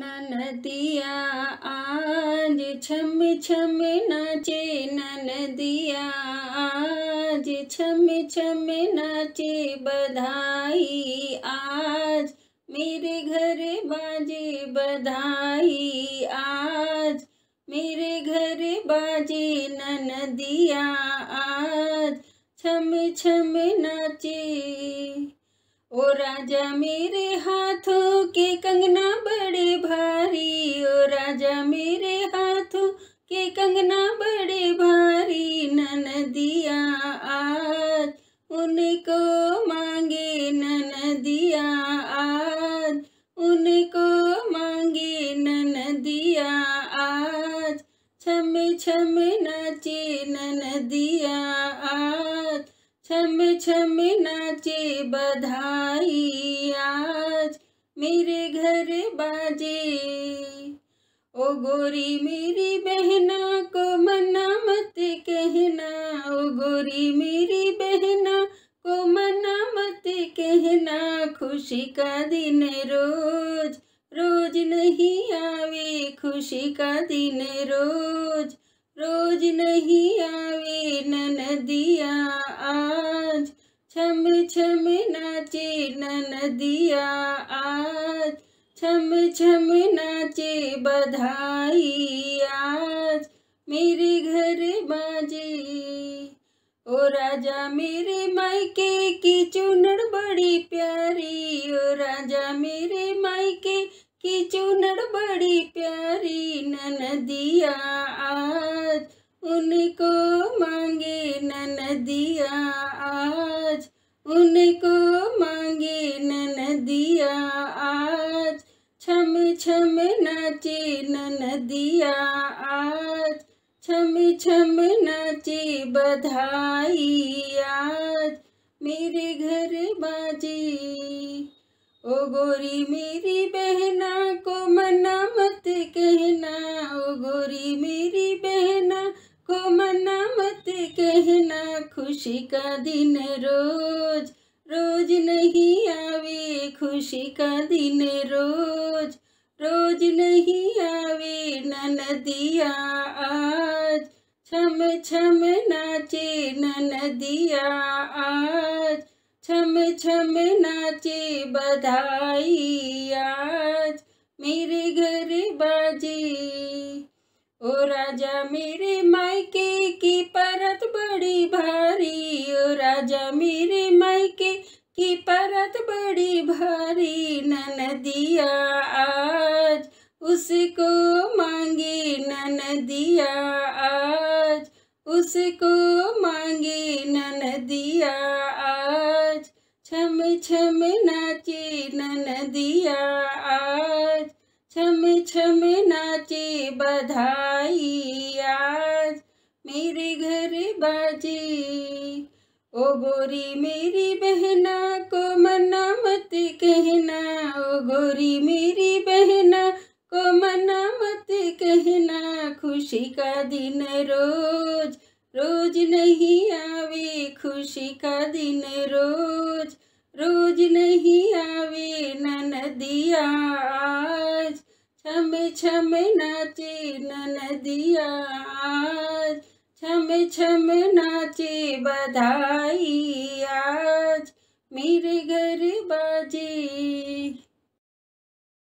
ननदिया आज छम छम नाचे ननदिया आज छम छम नाचे बधाई आज मेरे घर बाजे बधाई आज मेरे घर बाजे ननदिया आज छम छम नाचे ओ राजा मेरे हाथों के कंगना आज छम छम नाचे बधाई आज मेरे घर बाजे ओ गोरी मेरी बहना को मना मत कहना ओ गोरी मेरी बहना को मना मत कहना खुशी का दिन रोज रोज नहीं आवे खुशी का दिन रोज रोज नहीं आवे नदिया आज छम छम नाचे नदिया आज छम छम नाचे बधाई आज मेरे घर बाजे ओ राजा मेरे मायके की चुनड़ बड़ी प्यारी ओ राजा मेरे मायके की चुन दिया आज उनको मांगे नन दिया आज छम छम नाचे नन दिया आज छम छम नाचे बधाई आज मेरे घर बाजी ओ गोरी मेरी बहना खुशी का दिन रोज रोज नहीं आवे खुशी का दिन रोज रोज नहीं आवे दिया आज छम छम नाचे नन दिया आज छम छम नाचे बधाई आज मेरे घर बाजे ओ राजा मेरे माँ भारी राजा मेरे मायके की परत बड़ी भारी नन दिया आज उसको मांगे दिया आज उसको मांगे दिया आज छम छम नाचे दिया आज छम छम नाचे बधाई कर बाजी ओ गोरी मेरी बहना को मना मत कहना ओ गोरी मेरी बहना को मना मत कहना खुशी का दिन रोज रोज नहीं आवे खुशी का दिन रोज रोज नहीं आवे नन आज छम छम नाचे दिया छम नाचे बधाई